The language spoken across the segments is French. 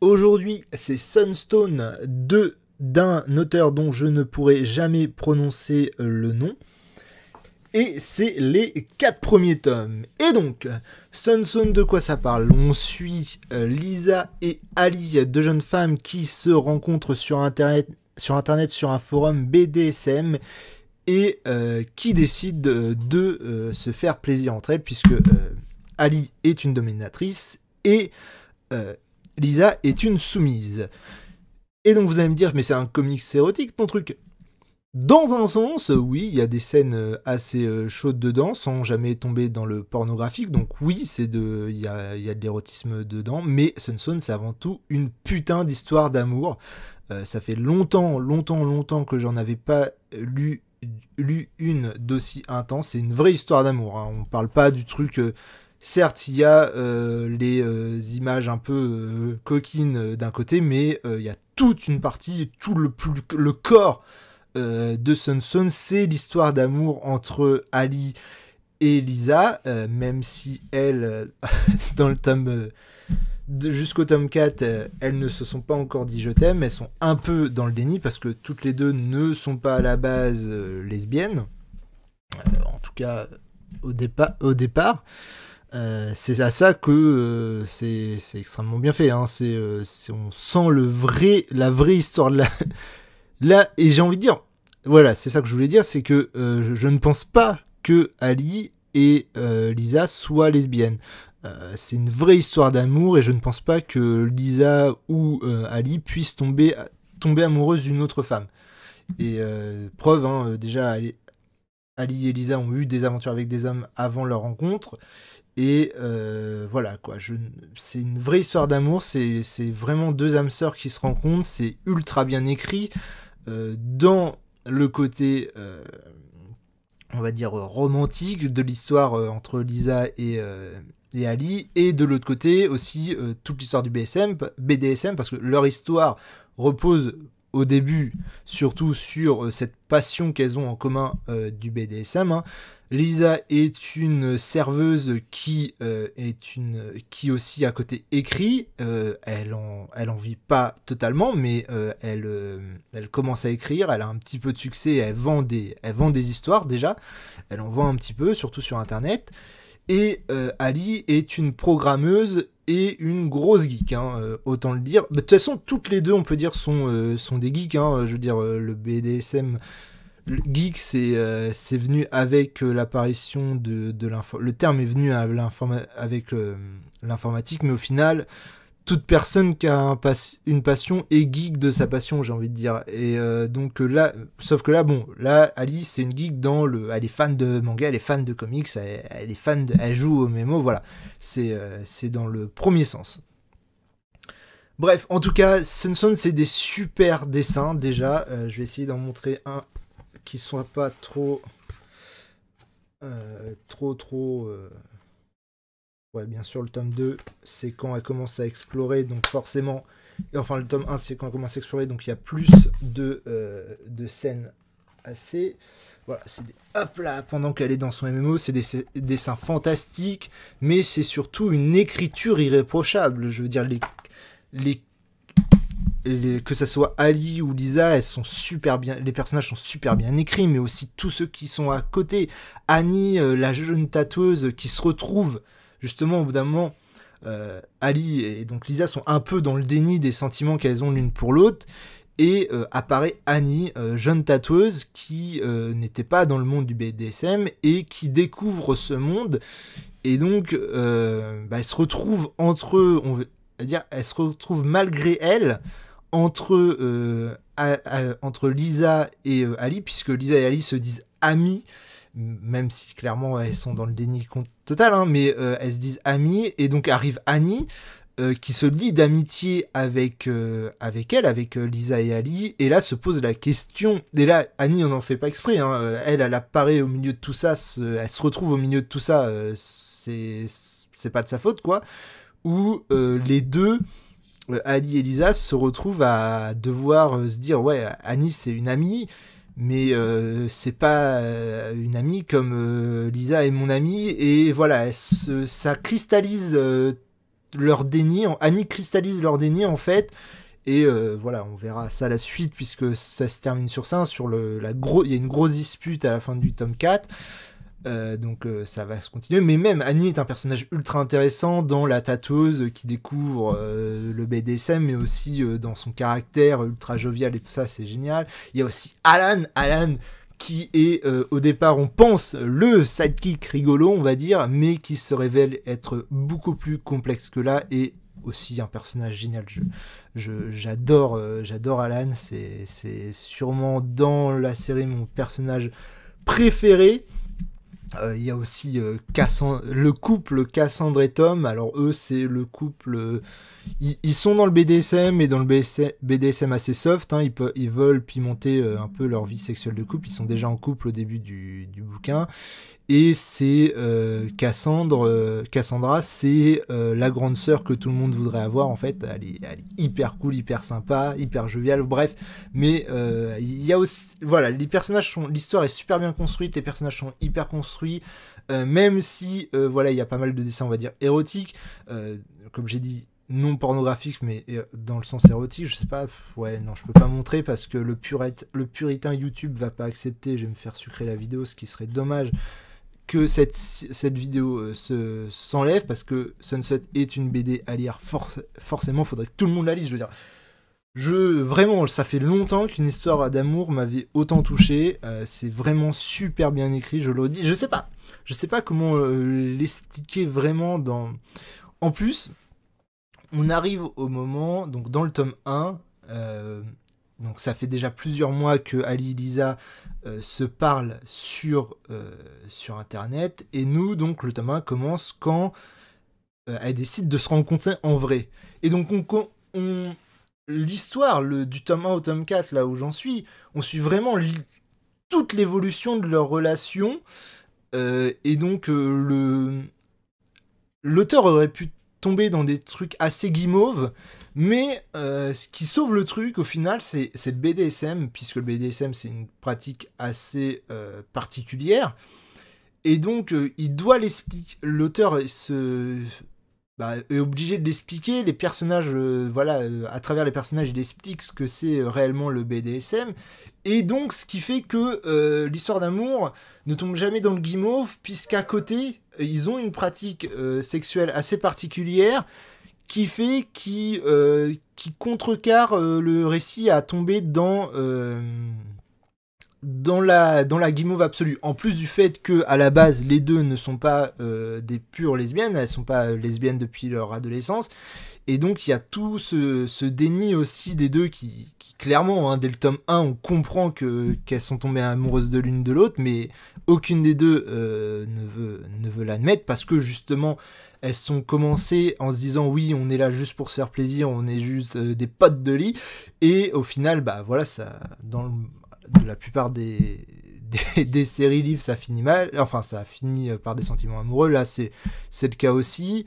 Aujourd'hui, c'est Sunstone 2 d'un auteur dont je ne pourrai jamais prononcer euh, le nom. Et c'est les quatre premiers tomes. Et donc, Sunstone, de quoi ça parle On suit euh, Lisa et Ali, deux jeunes femmes qui se rencontrent sur Internet, sur, internet, sur un forum BDSM et euh, qui décident de, se faire plaisir entre elles, puisque Ali est une dominatrice et Lisa est une soumise. Et donc vous allez me dire, mais c'est un comics érotique ton truc. Dans un sens, euh, oui, il y a des scènes euh, assez euh, chaudes dedans, sans jamais tomber dans le pornographique. Donc oui, c'est de, il y a, y a, de l'érotisme dedans, mais Sunson, c'est avant tout une putain d'histoire d'amour. ça fait longtemps, longtemps, longtemps que j'en avais pas lu lu une d'aussi intense. C'est une vraie histoire d'amour. Hein. On parle pas du truc. Certes, il y a euh, les euh, images un peu euh, coquines d'un côté, mais il y a toute une partie, tout le, plus, le corps de Sunsun, c'est l'histoire d'amour entre Ali et Lisa, même si elle, dans le tome jusqu'au tome 4, elles ne se sont pas encore dit je t'aime, elles sont un peu dans le déni parce que toutes les deux ne sont pas à la base lesbiennes, en tout cas au, au départ. Euh, c'est à ça que euh, c'est extrêmement bien fait. Hein. Euh, on sent le vrai, la vraie histoire de la. Là, et j'ai envie de dire, voilà, c'est ça que je voulais dire, c'est que je, ne pense pas que Ali et Lisa soient lesbiennes. c'est une vraie histoire d'amour et je ne pense pas que Lisa ou Ali puissent tomber, tomber amoureuse d'une autre femme. Et preuve, hein, déjà, Ali et Lisa ont eu des aventures avec des hommes avant leur rencontre. Et euh, voilà, quoi. C'est une vraie histoire d'amour. C'est vraiment deux âmes sœurs qui se rencontrent. C'est ultra bien écrit. Euh, dans le côté, euh, on va dire, romantique de l'histoire entre Lisa et, et Ali. Et de l'autre côté aussi, toute l'histoire du BSM, BDSM, parce que leur histoire repose au début, surtout sur euh, cette passion qu'elles ont en commun euh, du BDSM. Hein. Lisa est une serveuse qui euh, est une qui aussi à côté écrit. elle en elle vit pas totalement, mais elle elle commence à écrire. Elle a un petit peu de succès. Elle vend des elle vend des histoires déjà. Elle en vend un petit peu, surtout sur internet. Et euh, Ali est une programmeuse et une grosse geek, hein, euh, autant le dire. Bah, de toute façon, toutes les deux, on peut dire, sont, euh, sont des geeks. Hein. je veux dire, le BDSM le geek, c'est c'est venu avec l'apparition de, de l'informatique. Le terme est venu avec l'informatique, mais au final, toute personne qui a une passion est geek de sa passion, j'ai envie de dire. Et euh, donc euh, là, sauf que là, bon, là, Alice, c'est une geek dans le. Elle est fan de manga, elle est fan de comics, elle, est fan de. Elle joue au mémo, voilà. C'est euh, c'est dans le premier sens. Bref, en tout cas, Sunson, c'est des super dessins, déjà. je vais essayer d'en montrer un qui soit pas trop. trop, trop bien sûr, le tome 2, c'est quand elle commence à explorer, donc forcément. Enfin, le tome 1, c'est quand elle commence à explorer, donc il y a plus de, euh, de scènes assez. Voilà, c'est des... hop là, pendant qu'elle est dans son MMO, c'est des, dessins fantastiques, mais c'est surtout une écriture irréprochable. Je veux dire, les, les, que ce soit Ali ou Lisa, elles sont super bien, les personnages sont super bien écrits, mais aussi tous ceux qui sont à côté. Annie, euh, la jeune tatoueuse, qui se retrouve justement, au bout d'un moment, euh, Ali et donc Lisa sont un peu dans le déni des sentiments qu'elles ont l'une pour l'autre. Et euh, apparaît Annie, euh, jeune tatoueuse qui n'était pas dans le monde du BDSM et qui découvre ce monde. Et donc, bah, elle se retrouve entre eux, on veut dire, elle se retrouve malgré elle entre, entre Lisa et Ali, puisque Lisa et Ali se disent amis même si clairement elles sont dans le déni total, hein, mais euh, elles se disent amies, et donc arrive Annie, euh, qui se lie d'amitié avec, euh, avec elle, avec Lisa et Ali, et là se pose la question, et là Annie on n'en fait pas exprès, hein, elle, elle apparaît au milieu de tout ça, elle se retrouve au milieu de tout ça, c'est pas de sa faute quoi, où les deux... Ali et Lisa se retrouvent à devoir se dire ouais Annie c'est une amie mais euh, c'est pas euh, une amie comme euh, Lisa est mon amie et voilà ça cristallise leur déni Annie cristallise leur déni en fait et voilà on verra ça la suite puisque ça se termine sur ça sur le la gros il y a une grosse dispute à la fin du tome 4 euh, donc euh, ça va se continuer. Mais même Annie est un personnage ultra intéressant dans la tatoueuse qui découvre euh, le BDSM, mais aussi dans son caractère ultra jovial et tout ça, c'est génial. Il y a aussi Alan, Alan qui est au départ, on pense, le sidekick rigolo, on va dire, mais qui se révèle être beaucoup plus complexe que là et aussi un personnage génial. Je, j'adore, j'adore Alan, c'est sûrement dans la série mon personnage préféré. Euh, il y a aussi euh, le couple Cassandre et Tom. Alors eux, c'est le couple. Euh, ils, sont dans le BDSM et dans le BDSM, assez soft. Hein. Ils, veulent pimenter un peu leur vie sexuelle de couple. Ils sont déjà en couple au début du, bouquin. Et c'est Cassandre. Cassandra, c'est la grande sœur que tout le monde voudrait avoir en fait. Elle est, hyper cool, hyper sympa, hyper joviale. Bref, mais il y a aussi, voilà, les personnages sont, l'histoire est super bien construite. Les personnages sont hyper construits euh, même si euh, voilà il y a pas mal de dessins on va dire érotiques, euh, comme j'ai dit non pornographiques mais dans le sens érotique je sais pas ouais non je peux pas montrer parce que le, purette, le puritain YouTube va pas accepter je vais me faire sucrer la vidéo ce qui serait dommage que cette, cette vidéo se, s'enlève parce que Sunset est une BD à lire forcément faudrait que tout le monde la lise je veux dire je vraiment, ça fait longtemps qu'une histoire d'amour m'avait autant touché. Euh, c'est vraiment super bien écrit, je le dis. Je sais pas, je sais pas comment euh, l'expliquer vraiment dans. En plus, on arrive au moment donc dans le tome 1. Euh, donc ça fait déjà plusieurs mois que Ali et Lisa se parlent sur, sur Internet. Et nous, donc le tome 1 commence quand elle décide de se rencontrer en vrai. Et donc on, l'histoire du tome 1 au tome 4, là où j'en suis, on suit vraiment toute l'évolution de leur relation. Euh, et donc, euh, le l'auteur aurait pu tomber dans des trucs assez guimauves, mais euh, ce qui sauve le truc au final, c'est le BDSM, puisque le BDSM, c'est une pratique assez particulière. Et donc, il doit l'expliquer, l'auteur se bah, est obligé de l'expliquer. Les personnages, euh, voilà, euh, à travers les personnages, il explique ce que c'est euh, réellement le BDSM. Et donc, ce qui fait que l'histoire d'amour ne tombe jamais dans le guimauve, puisqu'à côté, ils ont une pratique sexuelle assez particulière qui fait qui, qui contrecarre le récit à tomber dans dans la, dans la guimauve absolue, en plus du fait que à la base les deux ne sont pas euh, des pures lesbiennes, elles sont pas lesbiennes depuis leur adolescence, et donc il y a tout ce, ce, déni aussi des deux qui, clairement, hein, dès le tome 1, on comprend que qu'elles sont tombées amoureuses de l'une de l'autre, mais aucune des deux euh, ne veut, ne veut l'admettre parce que justement elles sont commencées en se disant oui on est là juste pour se faire plaisir on est juste euh, des potes de lit et au final bah voilà ça dans le, de la plupart des, séries livres, ça finit mal. Enfin, ça finit euh, par des sentiments amoureux. Là, c'est le cas aussi.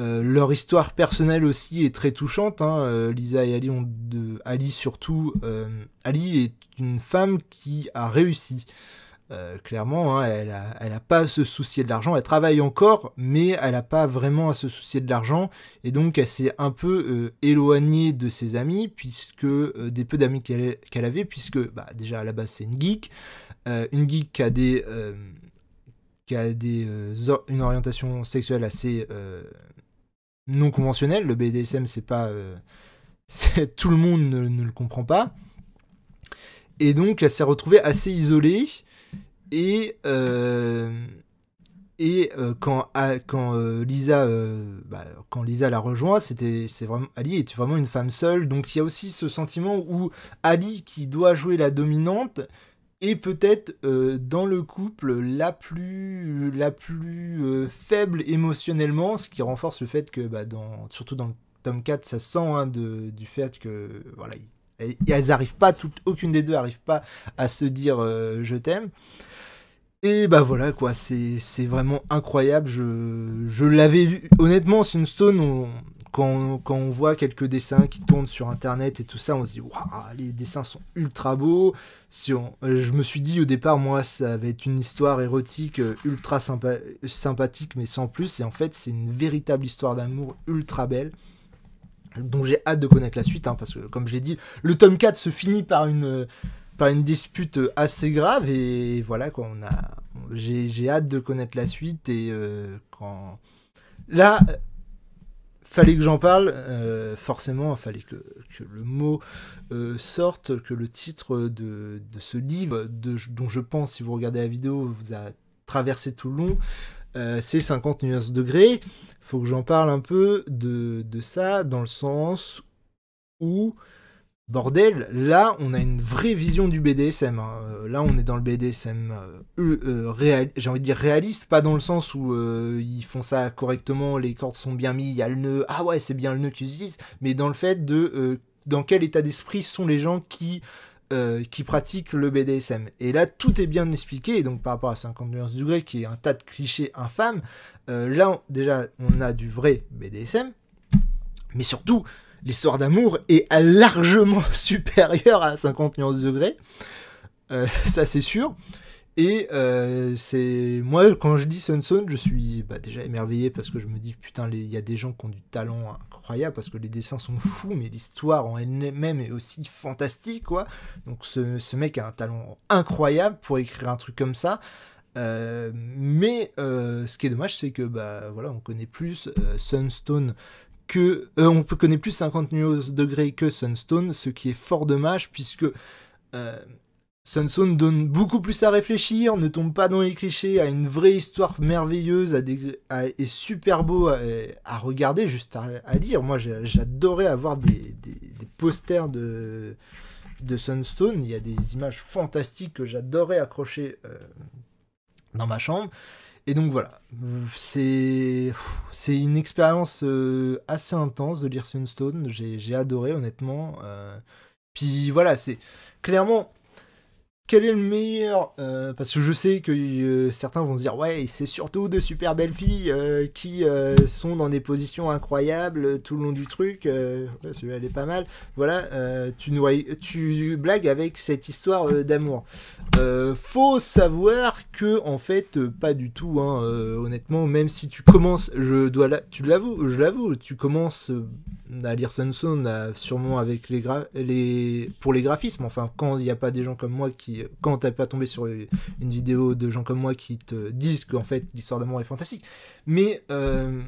Euh, leur histoire personnelle aussi est très touchante. Hein. Euh, Lisa et Ali ont de Ali surtout. Ali est une femme qui a réussi. Euh, clairement, hein, elle n'a pas à se soucier de l'argent. Elle travaille encore, mais elle n'a pas vraiment à se soucier de l'argent. Et donc, elle s'est un peu euh, éloignée de ses amis, puisque euh, des peu d'amis qu'elle avait, puisque bah, déjà à la base, c'est une geek. une geek qui a des. qui a des, une orientation sexuelle assez non conventionnelle. Le BDSM, c'est pas. tout le monde ne, le comprend pas. Et donc, elle s'est retrouvée assez isolée. Et, quand, Lisa, la rejoint, c'était, c'est vraiment, Ali est vraiment une femme seule. Donc il y a aussi ce sentiment où Ali, qui doit jouer la dominante, est peut-être euh, dans le couple la plus, la plus euh, faible émotionnellement, ce qui renforce le fait que, bah, dans, surtout dans le tome 4, ça sent hein, de, du fait que voilà, et, elles n'arrivent pas, aucune des deux n'arrive pas à se dire euh, je t'aime. Et bah voilà quoi, c'est vraiment incroyable. Je, je l'avais vu. Honnêtement, Stone, quand, quand, on voit quelques dessins qui tournent sur internet et tout ça, on se dit waouh, les dessins sont ultra beaux. Si je me suis dit au départ, moi, ça va être une histoire érotique euh, ultra sympathique, mais sans plus. Et en fait, c'est une véritable histoire d'amour ultra belle dont j'ai hâte de connaître la suite, hein, parce que comme j'ai dit, le tome 4 se finit par une, euh, par une dispute euh, assez grave, et voilà, on a, j'ai, hâte de connaître la suite, et euh, quand... Là, fallait que j'en parle, forcément, fallait que, le mot sorte, que le titre de, ce livre, de, dont je pense, si vous regardez la vidéo, vous a traversé tout le long, euh, c'est 50 nuances degrés. Faut que j'en parle un peu de, de, ça dans le sens où, bordel, là on a une vraie vision du BDSM. Hein. Euh, là on est dans le BDSM, euh, j'ai envie de dire réaliste, pas dans le sens où ils font ça correctement, les cordes sont bien mises, il y a le nœud, ah ouais c'est bien le nœud qu'ils utilisent, mais dans le fait de dans quel état d'esprit sont les gens qui euh, qui pratiquent le BDSM. Et là, tout est bien expliqué. donc, par rapport à 50 nuances qui est un tas de clichés infâmes, euh, là, déjà, on a du vrai BDSM. Mais surtout, l'histoire d'amour est largement supérieure à 50 nuances de ça, c'est sûr. Et euh, c'est moi quand je dis Sunstone, je suis bah, déjà émerveillé parce que je me dis putain il y a des gens qui ont du talent incroyable parce que les dessins sont fous mais l'histoire en elle-même est aussi fantastique quoi. Donc ce, mec a un talent incroyable pour écrire un truc comme ça. Euh, mais euh, ce qui est dommage c'est que bah voilà on connaît plus Sunstone que on peut connaît plus 50 degrés que Sunstone, ce qui est fort dommage puisque Sunstone donne beaucoup plus à réfléchir, ne tombe pas dans les clichés, a une vraie histoire merveilleuse à et super beau à, regarder, juste à, lire. Moi, j'adorais avoir des, posters de, Sunstone. Il y a des images fantastiques que j'adorais accrocher euh, dans ma chambre. Et donc voilà, c'est une expérience euh, assez intense de lire Sunstone. J'ai adoré, honnêtement. Euh. puis voilà, c'est clairement quel est le meilleur euh, Parce que je sais que euh, certains vont se dire ouais, c'est surtout de super belles filles euh, qui sont dans des positions incroyables tout le long du truc. Celui-là, elle est pas mal. Voilà, tu, tu blagues avec cette histoire d'amour. faut savoir que en fait, pas du tout. Hein, honnêtement, même si tu commences, je dois, la, tu l'avoues, je l'avoue, tu commences à lire Sunson sûrement avec les, les pour les graphismes. Enfin, quand il n'y a pas des gens comme moi qui quand t'as pas tombé sur une vidéo de gens comme moi qui te disent qu'en fait l'histoire d'amour est fantastique. Mais euh,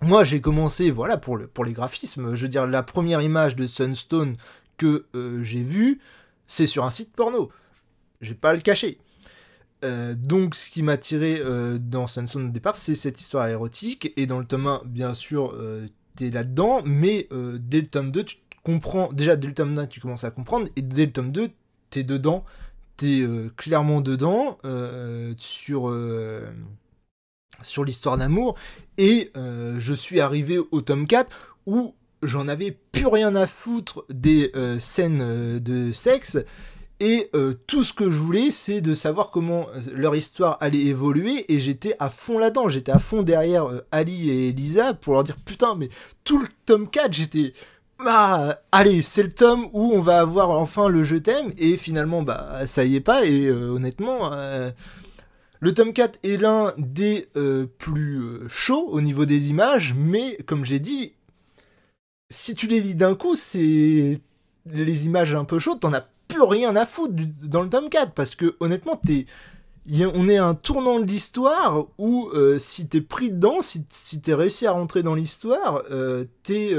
moi j'ai commencé, voilà, pour, les graphismes, je veux dire, la première image de Sunstone que euh, j'ai vue, c'est sur un site porno. J'ai pas le cacher. Euh, donc, ce qui m'a tiré dans Sunstone au départ, c'est cette histoire érotique. Et dans le tome 1, bien sûr, tu t'es là-dedans, mais dès le tome 2, tu comprends. Déjà, dès le tome 1, tu commences à comprendre, et dès le tome 2, t'es dedans, t'es euh, clairement dedans euh, sur, euh, sur l'histoire d'amour. Et je suis arrivé au tome 4 où j'en avais plus rien à foutre des scènes de sexe. Et tout ce que je voulais, c'est de savoir comment leur histoire allait évoluer. Et j'étais à fond là-dedans. J'étais à fond derrière Ali et Lisa pour leur dire putain, mais tout le tome 4, j'étais. Ah, allez, c'est le tome où on va avoir enfin le jeu t'aime, et finalement, bah, ça y est pas, et euh, honnêtement, euh, le tome 4 est l'un des euh, plus chauds au niveau des images, mais comme j'ai dit, si tu les lis d'un coup, c'est les images un peu chaudes, t'en as plus rien à foutre dans le tome 4, parce que honnêtement, t'es on est à un tournant de l'histoire où si t'es pris dedans, si, t'es réussi à rentrer dans l'histoire, t'es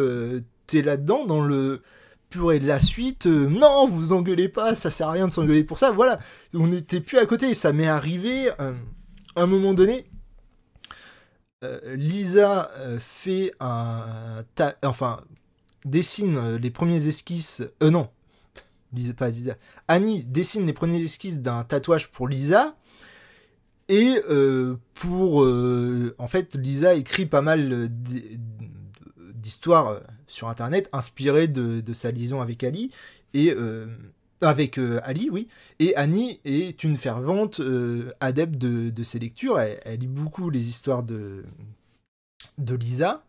là-dedans dans le purée de la suite. Euh, non, vous engueulez pas, ça sert à rien de s'engueuler pour ça. Voilà, on n'était plus à côté. Ça m'est arrivé euh, à un moment donné. Euh, Lisa fait un. Enfin, dessine les premiers esquisses. Euh, non, Lisa, pas Lisa. Annie dessine les premiers esquisses d'un tatouage pour Lisa. Et pour. en fait, Lisa écrit pas mal d'histoires sur Internet, inspiré de, sa liaison avec Ali. Et euh, avec euh, Ali, oui. Et Annie est une fervente euh, adepte de, ses lectures. Elle, lit beaucoup les histoires de, de Lisa.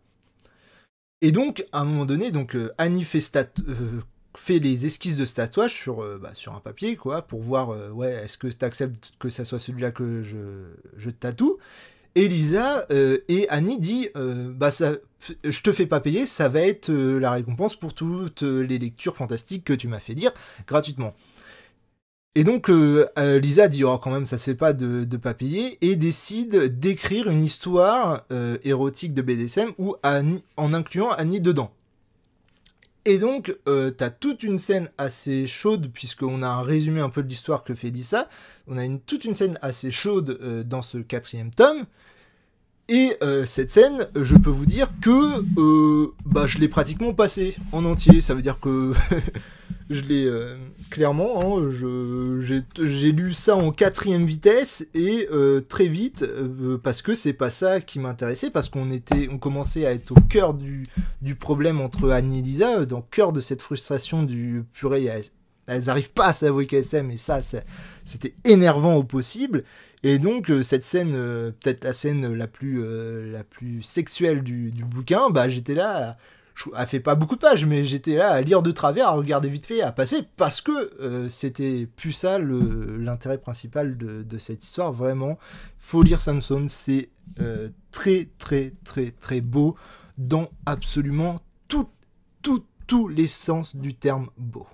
Et donc, à un moment donné, donc, Annie fait, stat fait les esquisses de ce tatouage sur, bah, sur un papier, quoi, pour voir, ouais, est-ce que tu acceptes que ça soit celui-là que je, je tatoue Elisa euh, et Annie dit euh, bah je te fais pas payer, ça va être euh, la récompense pour toutes les lectures fantastiques que tu m'as fait lire gratuitement. Et donc Lisa dit oh quand même ça se fait pas de, de pas payer et décide d'écrire une histoire érotique de BDSM où Annie, en incluant Annie dedans. Et donc, euh, t'as toute une scène assez chaude, puisqu'on a résumé un peu de l'histoire que fait Lisa. On a une, toute une scène assez chaude euh, dans ce quatrième tome. Et euh, cette scène, je peux vous dire que bah, je l'ai pratiquement passée en entier. Ça veut dire que je l'ai euh, clairement, hein, j'ai lu ça en quatrième vitesse et euh, très vite, euh, parce que c'est pas ça qui m'intéressait, parce qu'on était, on commençait à être au cœur du, du problème entre Annie et Lisa, dans le cœur de cette frustration du purée, elles, n'arrivent arrivent pas à s'avouer qu'elles s'aiment, et ça, c'était énervant au possible. Et donc cette scène, peut-être la scène la plus, la plus sexuelle du, du bouquin, bah j'étais là elle fait pas beaucoup de pages, mais j'étais là à lire de travers, à regarder vite fait, à passer, parce que euh, c'était plus ça l'intérêt principal de, cette histoire. Vraiment, faut lire Samson, c'est euh, très très très très beau dans absolument tout, tout, tous les sens du terme beau.